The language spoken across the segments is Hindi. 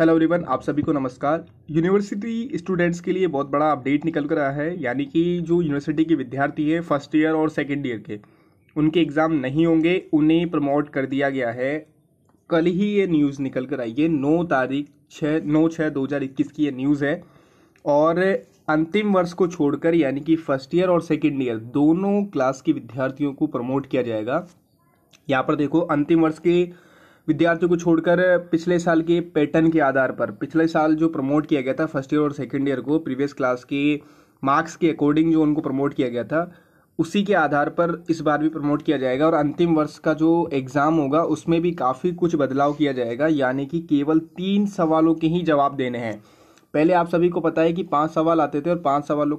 हेलो एवरीवन आप सभी को नमस्कार यूनिवर्सिटी स्टूडेंट्स के लिए बहुत बड़ा अपडेट निकल कर आया है यानी कि जो यूनिवर्सिटी के विद्यार्थी है फर्स्ट ईयर और सेकेंड ईयर के उनके एग्ज़ाम नहीं होंगे उन्हें प्रमोट कर दिया गया है कल ही ये न्यूज़ निकल कर आई है नौ तारीख छः नौ छः दो हज़ार इक्कीस की ये न्यूज़ है और अंतिम वर्ष को छोड़कर यानी कि फर्स्ट ईयर और सेकेंड ईयर दोनों क्लास के विद्यार्थियों को प्रमोट किया जाएगा यहाँ पर देखो अंतिम वर्ष के विद्यार्थियों को छोड़कर पिछले साल के पैटर्न के आधार पर पिछले साल जो प्रमोट किया गया था फर्स्ट ईयर और सेकेंड ईयर को प्रीवियस क्लास के मार्क्स के अकॉर्डिंग जो उनको प्रमोट किया गया था उसी के आधार पर इस बार भी प्रमोट किया जाएगा और अंतिम वर्ष का जो एग्ज़ाम होगा उसमें भी काफ़ी कुछ बदलाव किया जाएगा यानी कि केवल तीन सवालों के ही जवाब देने हैं पहले आप सभी को पता है कि पांच सवाल आते थे और पांच सवालों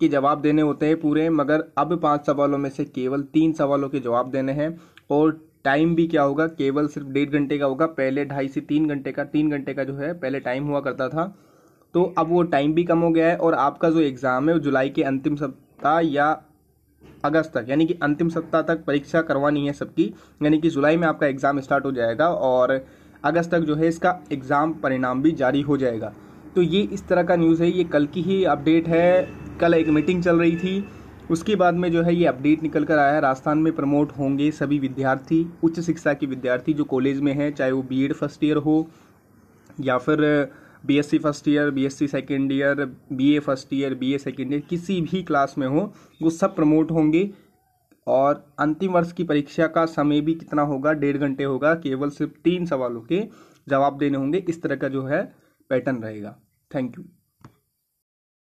के जवाब देने होते हैं पूरे मगर अब पांच सवालों में से केवल तीन सवालों के जवाब देने हैं और टाइम भी क्या होगा केवल सिर्फ डेढ़ घंटे का होगा पहले ढाई से तीन घंटे का तीन घंटे का जो है पहले टाइम हुआ करता था तो अब वो टाइम भी कम हो गया है और आपका जो एग्ज़ाम है वो जुलाई के अंतिम सप्ताह या अगस्त तक यानी कि अंतिम सप्ताह तक परीक्षा करवानी है सबकी यानी कि जुलाई में आपका एग्ज़ाम स्टार्ट हो जाएगा और अगस्त तक जो है इसका एग्ज़ाम परिणाम भी जारी हो जाएगा तो ये इस तरह का न्यूज़ है ये कल की ही अपडेट है कल एक मीटिंग चल रही थी उसके बाद में जो है ये अपडेट निकल कर आया है राजस्थान में प्रमोट होंगे सभी विद्यार्थी उच्च शिक्षा के विद्यार्थी जो कॉलेज में हैं चाहे वो बी फर्स्ट ईयर हो या फिर BSc first year BSc second year BA first year BA second year किसी भी क्लास में हो वो सब प्रमोट होंगे और अंतिम वर्ष की परीक्षा का समय भी कितना होगा डेढ़ घंटे होगा केवल सिर्फ तीन सवालों के जवाब देने होंगे इस तरह का जो है पैटर्न रहेगा थैंक यू